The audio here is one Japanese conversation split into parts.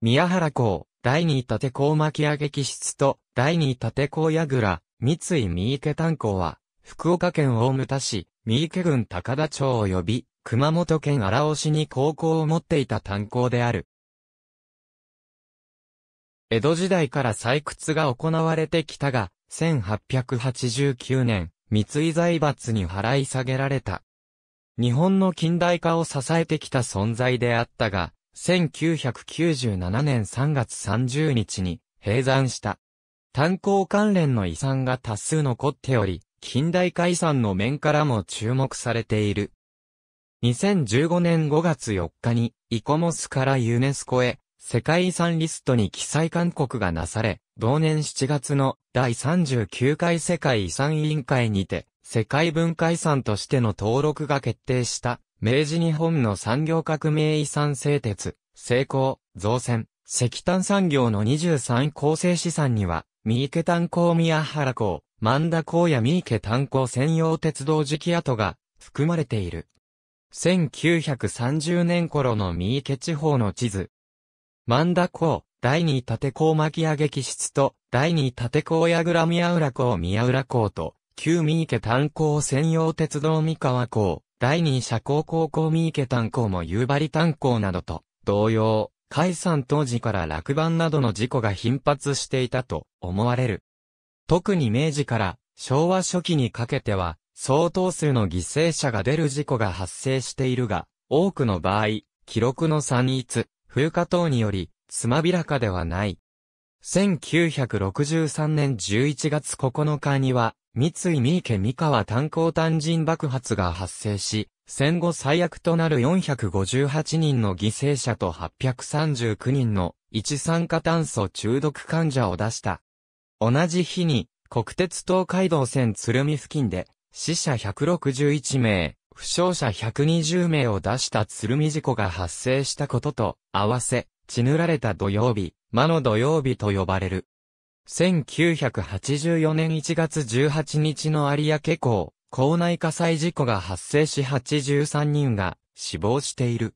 宮原港、第二立港巻上げ機室と、第二立港矢倉、三井三池炭鉱は、福岡県大牟田市、三池郡高田町及び、熊本県荒尾市に高校を持っていた炭鉱である。江戸時代から採掘が行われてきたが、1889年、三井財閥に払い下げられた。日本の近代化を支えてきた存在であったが、1997年3月30日に閉山した。炭鉱関連の遺産が多数残っており、近代化遺産の面からも注目されている。2015年5月4日に、イコモスからユネスコへ、世界遺産リストに記載勧告がなされ、同年7月の第39回世界遺産委員会にて、世界文化遺産としての登録が決定した。明治日本の産業革命遺産製鉄、成功、造船、石炭産業の23構成資産には、三池炭鉱宮原港、万田港や三池炭鉱専用鉄道時期跡が含まれている。1930年頃の三池地方の地図。万田港、第二立港巻上げ機室と、第二立港や倉宮浦港宮浦港と、旧三池炭鉱専用鉄道三河港、第二社交高校三池炭鉱も夕張炭鉱などと同様、解散当時から落盤などの事故が頻発していたと思われる。特に明治から昭和初期にかけては、相当数の犠牲者が出る事故が発生しているが、多くの場合、記録の散逸、風化等により、つまびらかではない。1963年11月9日には、三井三池三河炭鉱炭人爆発が発生し、戦後最悪となる458人の犠牲者と839人の一酸化炭素中毒患者を出した。同じ日に国鉄東海道線鶴見付近で死者161名、負傷者120名を出した鶴見事故が発生したことと合わせ、血塗られた土曜日、魔の土曜日と呼ばれる。1984年1月18日の有明港、港内火災事故が発生し83人が死亡している。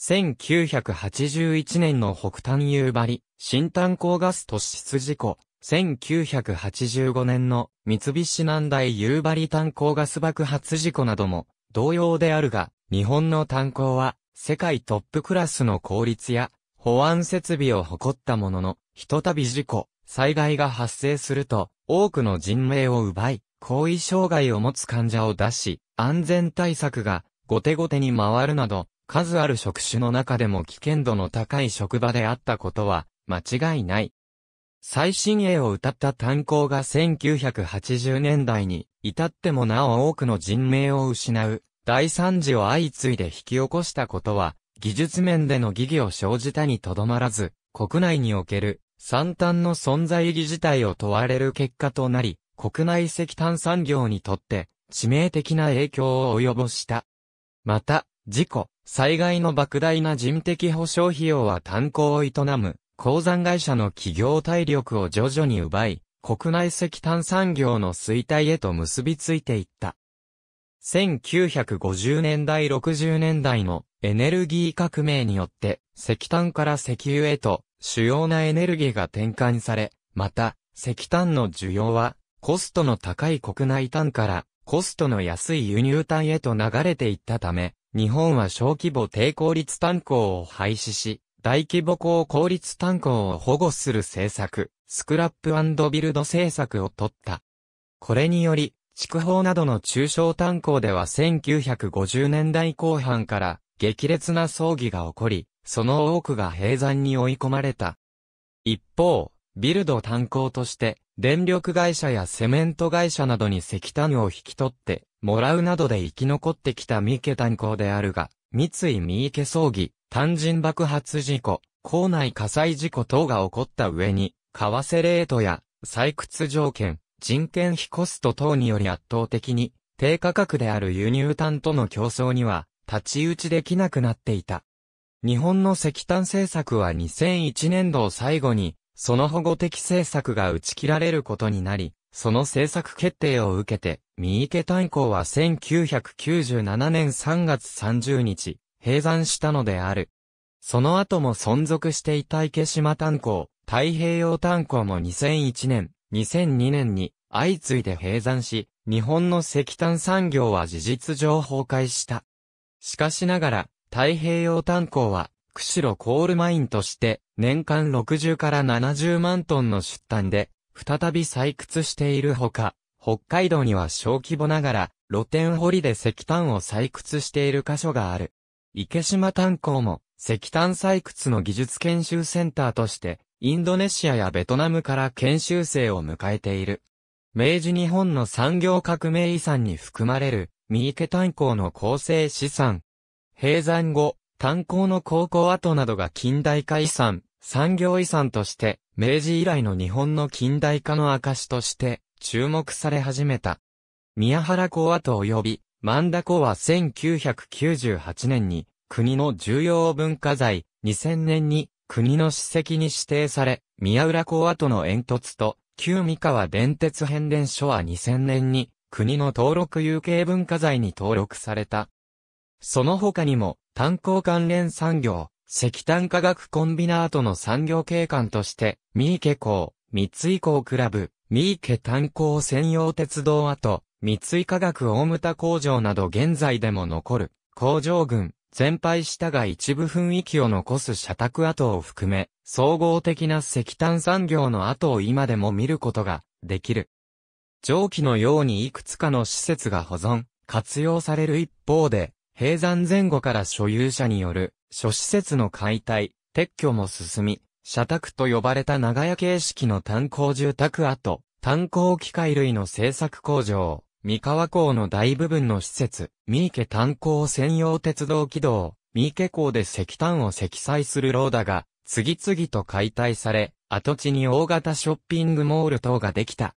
1981年の北端夕張、新炭鉱ガス突出事故。1985年の三菱南大夕張炭鉱ガス爆発事故なども同様であるが、日本の炭鉱は世界トップクラスの効率や保安設備を誇ったものの、ひとたび事故、災害が発生すると、多くの人命を奪い、後遺障害を持つ患者を出し、安全対策が後手後手に回るなど、数ある職種の中でも危険度の高い職場であったことは間違いない。最新鋭を歌った炭鉱が1980年代に至ってもなお多くの人命を失う大惨事を相次いで引き起こしたことは技術面での疑義を生じたにとどまらず国内における三炭の存在意義自体を問われる結果となり、国内石炭産業にとって致命的な影響を及ぼした。また、事故、災害の莫大な人的保障費用は炭鉱を営む、鉱山会社の企業体力を徐々に奪い、国内石炭産業の衰退へと結びついていった。1950年代60年代のエネルギー革命によって石炭から石油へと主要なエネルギーが転換され、また、石炭の需要は、コストの高い国内炭からコストの安い輸入炭へと流れていったため、日本は小規模低効率炭鉱を廃止し、大規模高効率炭鉱を保護する政策、スクラップビルド政策を取った。これにより、筑豊などの中小炭鉱では1950年代後半から激烈な葬儀が起こり、その多くが閉山に追い込まれた。一方、ビルド炭鉱として、電力会社やセメント会社などに石炭を引き取って、もらうなどで生き残ってきた三池炭鉱であるが、三井三池葬儀、単人爆発事故、校内火災事故等が起こった上に、為替レートや採掘条件、人件費コスト等により圧倒的に、低価格である輸入炭との競争には、立ち打ちできなくなっていた。日本の石炭政策は2001年度を最後に、その保護的政策が打ち切られることになり、その政策決定を受けて、三池炭鉱は1997年3月30日、閉山したのである。その後も存続していた池島炭鉱、太平洋炭鉱も2001年、2002年に相次いで閉山し、日本の石炭産業は事実上崩壊した。しかしながら、太平洋炭鉱は、釧路コールマインとして、年間60から70万トンの出炭で、再び採掘しているほか、北海道には小規模ながら、露天掘りで石炭を採掘している箇所がある。池島炭鉱も、石炭採掘の技術研修センターとして、インドネシアやベトナムから研修生を迎えている。明治日本の産業革命遺産に含まれる、三池炭鉱の構成資産、閉山後、炭鉱の高校跡などが近代化遺産、産業遺産として、明治以来の日本の近代化の証として、注目され始めた。宮原港跡及び、万田港は1998年に、国の重要文化財、2000年に、国の史跡に指定され、宮浦港跡の煙突と、旧三河電鉄変電所は2000年に、国の登録有形文化財に登録された。その他にも、炭鉱関連産業、石炭化学コンビナートの産業景観として、三池港、三井港クラブ、三池炭鉱専用鉄道跡、三井化学大牟田工場など現在でも残る、工場群、全廃したが一部雰囲気を残す社宅跡を含め、総合的な石炭産業の跡を今でも見ることができる。上記のようにいくつかの施設が保存、活用される一方で、閉山前後から所有者による諸施設の解体、撤去も進み、社宅と呼ばれた長屋形式の炭鉱住宅跡、炭鉱機械類の製作工場、三河港の大部分の施設、三池炭鉱専用鉄道軌道、三池港で石炭を積載するローダが、次々と解体され、跡地に大型ショッピングモール等ができた。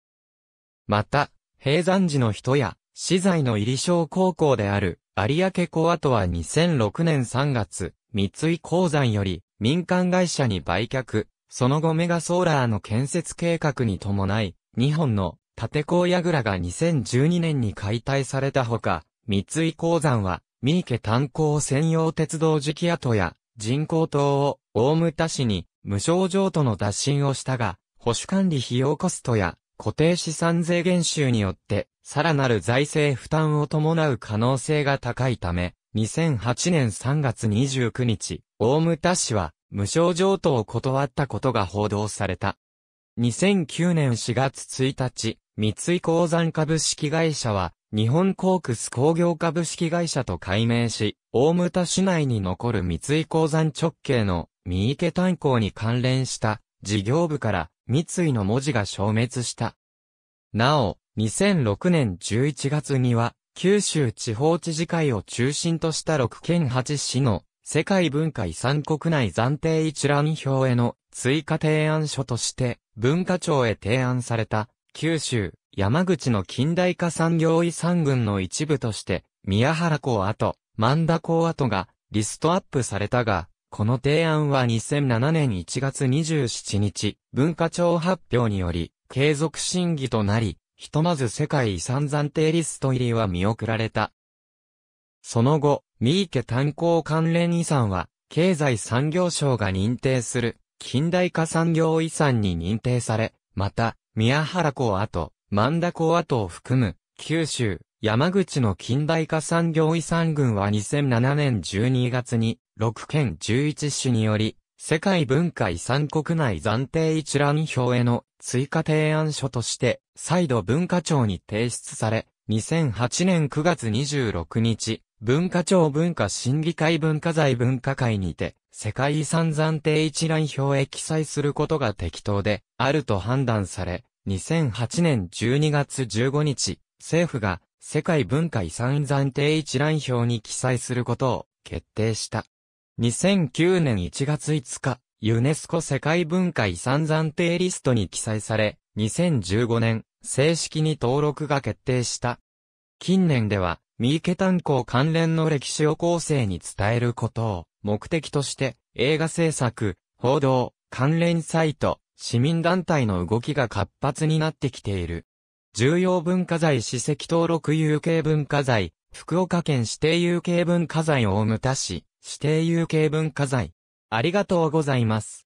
また、閉山時の人や、資材の入り小高校である、有明港跡は2006年3月、三井鉱山より民間会社に売却、その後メガソーラーの建設計画に伴い、2本の建工櫓が2012年に解体されたほか、三井鉱山は、三池炭鉱専用鉄道時期跡や人工島を大牟田市に無償譲渡の打診をしたが、保守管理費用コストや固定資産税減収によって、さらなる財政負担を伴う可能性が高いため、2008年3月29日、大牟田氏は、無償譲渡を断ったことが報道された。2009年4月1日、三井鉱山株式会社は、日本コークス工業株式会社と改名し、大牟田市内に残る三井鉱山直系の三池炭鉱に関連した事業部から三井の文字が消滅した。なお、2006年11月には、九州地方知事会を中心とした6県8市の世界文化遺産国内暫定一覧表への追加提案書として文化庁へ提案された九州、山口の近代化産業遺産群の一部として宮原港跡、万田港跡がリストアップされたが、この提案は2007年1月27日、文化庁発表により、継続審議となり、ひとまず世界遺産暫定リスト入りは見送られた。その後、三池炭鉱関連遺産は、経済産業省が認定する、近代化産業遺産に認定され、また、宮原港跡、万田港跡を含む、九州、山口の近代化産業遺産群は2007年12月に6県11市により、世界文化遺産国内暫定一覧表への追加提案書として、再度文化庁に提出され、2008年9月26日、文化庁文化審議会文化財文化会にて、世界遺産暫定一覧表へ記載することが適当で、あると判断され、2008年12月15日、政府が世界文化遺産暫定一覧表に記載することを決定した。2009年1月5日、ユネスコ世界文化遺産暫定リストに記載され、2015年、正式に登録が決定した。近年では、三池炭鉱関連の歴史を後世に伝えることを目的として、映画制作、報道、関連サイト、市民団体の動きが活発になってきている。重要文化財史跡登録有形文化財、福岡県指定有形文化財大牟田市。指定有形文化財。ありがとうございます。